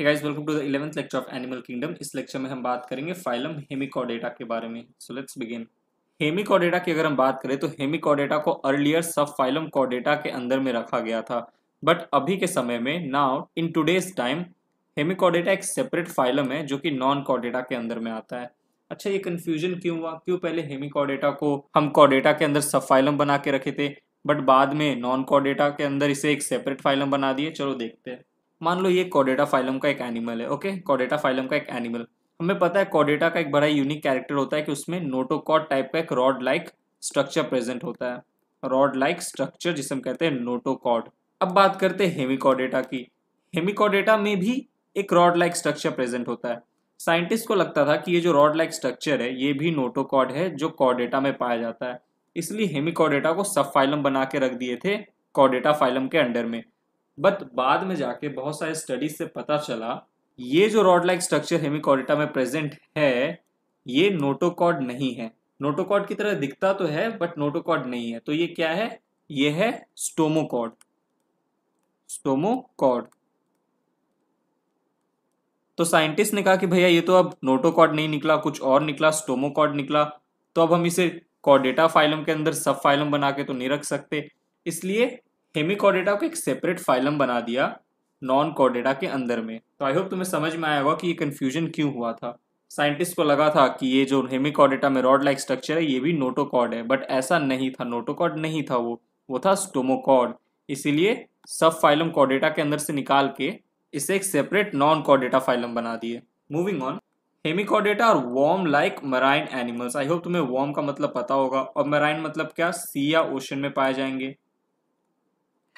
hey guys welcome to the eleventh lecture of animal kingdom इस lecture में हम बात करेंगे फाइलम हेमिकॉडेटा के बारे में सो लेट्स बिगिन हेमिकॉडेटा की अगर हम बात करें तो हेमिकॉडेटा को अर्लियर सब फाइलम कॉडेटा के अंदर में रखा गया था बट अभी के समय में now in today's time hemichordata एक सेपरेट फाइलम है जो कि नॉन कॉडेटा के अंदर में आता है अच्छा ये कन्फ्यूजन क्यों हुआ क्यों पहले हेमिकॉडेटा को हम कॉडेटा के अंदर सब फाइलम बना के रखे थे बट बाद में नॉन कॉडेटा के अंदर इसे एक सेपरेट फाइलम बना दिए चलो देखते हैं मान लो ये कॉडेटा फाइलम का एक एनिमल है ओके कॉडेटा फाइलम का एक एनिमल हमें पता है कॉडेटा का एक बड़ा यूनिक कैरेक्टर होता है कि उसमें नोटोकॉड टाइप का एक रॉड लाइक स्ट्रक्चर प्रेजेंट होता है रॉड लाइक स्ट्रक्चर जिसे हम कहते हैं नोटोकॉड अब बात करते हैं हेमिकॉडेटा की हेमिकॉडेटा में भी एक रॉड लाइक स्ट्रक्चर प्रेजेंट होता है साइंटिस्ट को लगता था कि ये जो रॉड लाइक स्ट्रक्चर है ये भी नोटोकॉड है जो कॉडेटा में पाया जाता है इसलिए हेमिकॉडेटा को सब फाइलम बना के रख दिए थे कॉडेटा फाइलम के अंडर में बट बाद में जाके बहुत सारे स्टडीज से पता चला ये जो रॉड लाइक स्ट्रक्चर हेमिकॉरिटा में प्रेजेंट है ये नोटोकॉड नहीं है नोटोकॉड की तरह दिखता तो है बट नोटोकॉड नहीं है तो ये क्या है ये है स्टोमोकॉड स्टोमोकॉड तो साइंटिस्ट ने कहा कि भैया ये तो अब नोटोकॉड नहीं निकला कुछ और निकला स्टोमोकॉड निकला तो अब हम इसे कॉडेटा फाइलम के अंदर सब फाइलम बना के तो नहीं रख सकते इसलिए हेमिकॉर्डेटा को एक सेपरेट फाइलम बना दिया नॉन कॉर्डेटा के अंदर में तो आई होप तुम्हें समझ में आया होगा कि ये कन्फ्यूजन क्यों हुआ था साइंटिस्ट को लगा था कि ये जो हेमिकॉर्डेटा में रॉड लाइक स्ट्रक्चर है ये भी नोटोकॉर्ड है बट ऐसा नहीं था नोटोकॉर्ड नहीं था वो वो था स्टोमोकॉर्ड इसीलिए सब फाइलम कॉर्डेटा के अंदर से निकाल के इसे एक सेपरेट नॉन कॉर्डेटा फाइलम बना दिए मूविंग ऑन हेमिकॉर्डेटा और worm like marine animals I hope तुम्हें वॉर्म का मतलब पता होगा और मराइन मतलब क्या सी या ओशन में पाए जाएंगे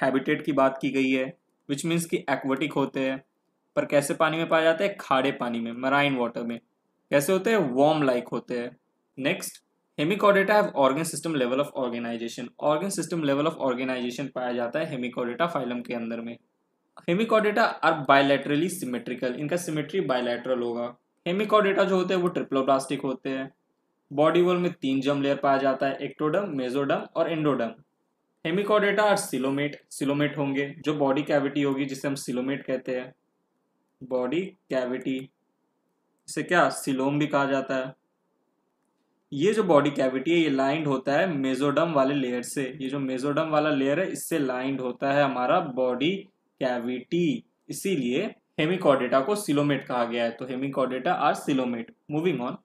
हैबिटेट की बात की गई है विच मीन्स कि एक्वेटिक होते हैं पर कैसे पानी में पाए जाते हैं खारे पानी में मराइन वाटर में कैसे होते हैं वॉर्म लाइक होते हैं next hemichordata have organ system level of organisation organ system level of organisation पाया जाता है हेमिकोडेटा फाइलम के अंदर में हेमिकोडेटा आर बायलैटरली सिमेट्रिकल इनका सिमेट्री बायलैटरल होगा हेमिकोडेटा जो होते हैं वो ट्रिप्लोप्लास्टिक होते हैं बॉडी वॉल में तीन जम लेयर पाया जाता है एक्टोडम मेजोडम और एंडोडम हेमिकॉडेटा और सिलोमेट सिलोमेट होंगे जो बॉडी कैविटी होगी जिसे हम सिलोमेट कहते हैं बॉडी कैविटी इसे क्या सिलोम भी कहा जाता है ये जो बॉडी कैविटी है ये लाइंड होता है मेजोडम वाले लेयर से ये जो मेजोडम वाला लेयर है इससे लाइंड होता है हमारा बॉडी कैविटी इसीलिए हेमिकॉडेटा को सिलोमेट कहा गया है तो hemichordata are coelomate moving on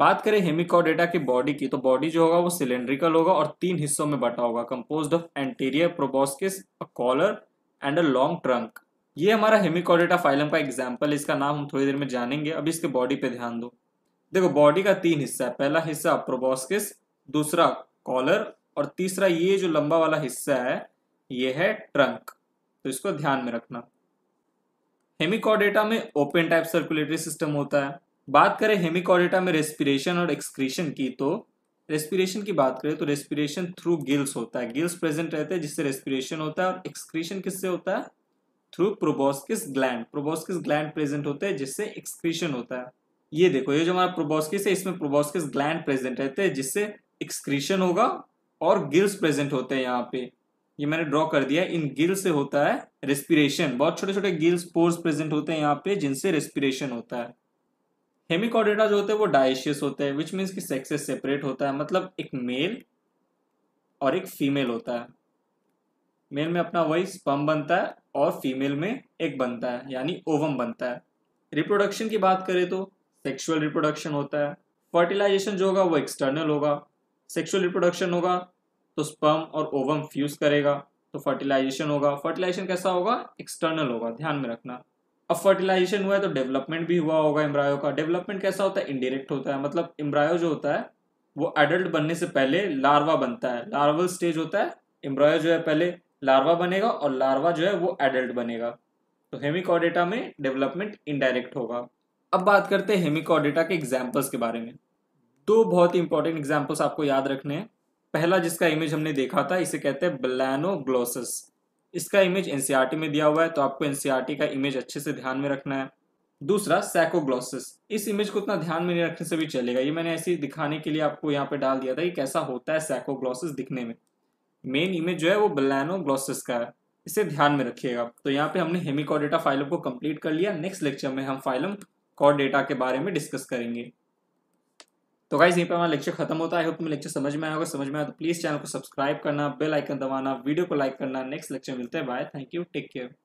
बात करें हेमिकोडेटा की बॉडी की तो बॉडी जो होगा वो सिलेंड्रिकल होगा और तीन हिस्सों में बटा होगा compose of anterior proboscis collar and a long trunk ये हमारा हेमिकॉडेटा फाइलम का एग्जाम्पल इसका नाम हम थोड़ी देर में जानेंगे अभी इसके बॉडी पे ध्यान दो देखो बॉडी का तीन हिस्सा है पहला हिस्सा प्रोबॉस्किस दूसरा कॉलर और तीसरा ये जो लंबा वाला हिस्सा है ये है ट्रंक तो इसको ध्यान में रखना हेमिकॉडेटा में ओपन टाइप सर्कुलेटरी सिस्टम होता है बात करें हेमिकोरेटा में रेस्पिरेशन और एक्सक्रीशन की तो रेस्पिरेशन की बात करें तो रेस्पिरेशन थ्रू गिल्स होता है गिल्स प्रेजेंट रहते हैं जिससे रेस्पिरेशन होता है और एक्सक्रीशन किससे होता है through proboscis gland proboscis gland present होते हैं जिससे एक्सक्रीशन होता है ये देखो ये जो हमारा प्रोबोस्किस है इसमें प्रोबोस्किस ग्लैंड प्रेजेंट रहते हैं जिससे एक्सक्रीशन होगा और गिल्स प्रेजेंट होते हैं यहाँ पे ये मैंने ड्रॉ कर दिया इन गिल्स से होता है रेस्पिरेशन बहुत छोटे छोटे गिल्स पोर्स प्रेजेंट होते हैं यहाँ पे जिनसे रेस्पिरेशन होता है हेमिकॉडेटा जो होते हैं वो डायशियस होते हैं विच मीन्स कि सेक्सेस सेपरेट होता है मतलब एक मेल और एक फीमेल होता है मेल में अपना वही स्पम बनता है और फीमेल में एक बनता है यानी ओवम बनता है रिप्रोडक्शन की बात करें तो सेक्सुअल रिप्रोडक्शन होता है फर्टिलाइजेशन जो होगा वो एक्सटर्नल होगा सेक्सुअल रिप्रोडक्शन होगा तो स्पम और ओवम फ्यूज करेगा तो फर्टिलाइजेशन होगा फर्टिलाइजेशन कैसा होगा एक्सटर्नल होगा ध्यान में रखना अब फर्टिलाइजेशन हुआ है तो डेवलपमेंट भी हुआ होगा इम्ब्रायो का डेवलपमेंट कैसा होता है इनडायरेक्ट होता है मतलब इम्ब्रायो जो होता है वो एडल्ट बनने से पहले लार्वा बनता है लार्वल स्टेज होता है इम्ब्रायो जो है पहले लार्वा बनेगा और लार्वा जो है वो एडल्ट बनेगा तो हेमिकॉडेटा में डेवलपमेंट इनडायरेक्ट होगा अब बात करते हैं हेमिकॉडेटा के एग्जाम्पल्स के बारे में दो बहुत ही इंपॉर्टेंट एग्जाम्पल्स आपको याद रखने हैं पहला जिसका इमेज हमने देखा था इसे कहते हैं ब्लैनोग्लोसिस इसका इमेज एनसीईआरटी e में दिया हुआ है तो आपको एनसीईआरटी e का इमेज अच्छे से ध्यान में रखना है दूसरा सैकोग्लॉसिस इस इमेज को उतना ध्यान में नहीं रखने से भी चलेगा ये मैंने ऐसे दिखाने के लिए आपको यहाँ पे डाल दिया था कि कैसा होता है सैकोग्लॉसिस दिखने में मेन इमेज जो है वो ब्लैनोग्लॉसिस का है इसे ध्यान में रखिएगा तो यहाँ पे हमने हेमिकॉडेटा फाइलम को कंप्लीट कर लिया नेक्स्ट लेक्चर में हम फाइलम कॉर्डेटा के बारे में डिस्कस करेंगे तो गाइज यहीं पर हमारा लेक्चर खत्म होता है आई होप तुम्हें लेक्चर समझ में आया होगा समझ में आया तो प्लीज चैनल को सब्सक्राइब करना बेल आइकन दबाना वीडियो को लाइक करना नेक्स्ट लेक्चर मिलते हैं bye thank you take care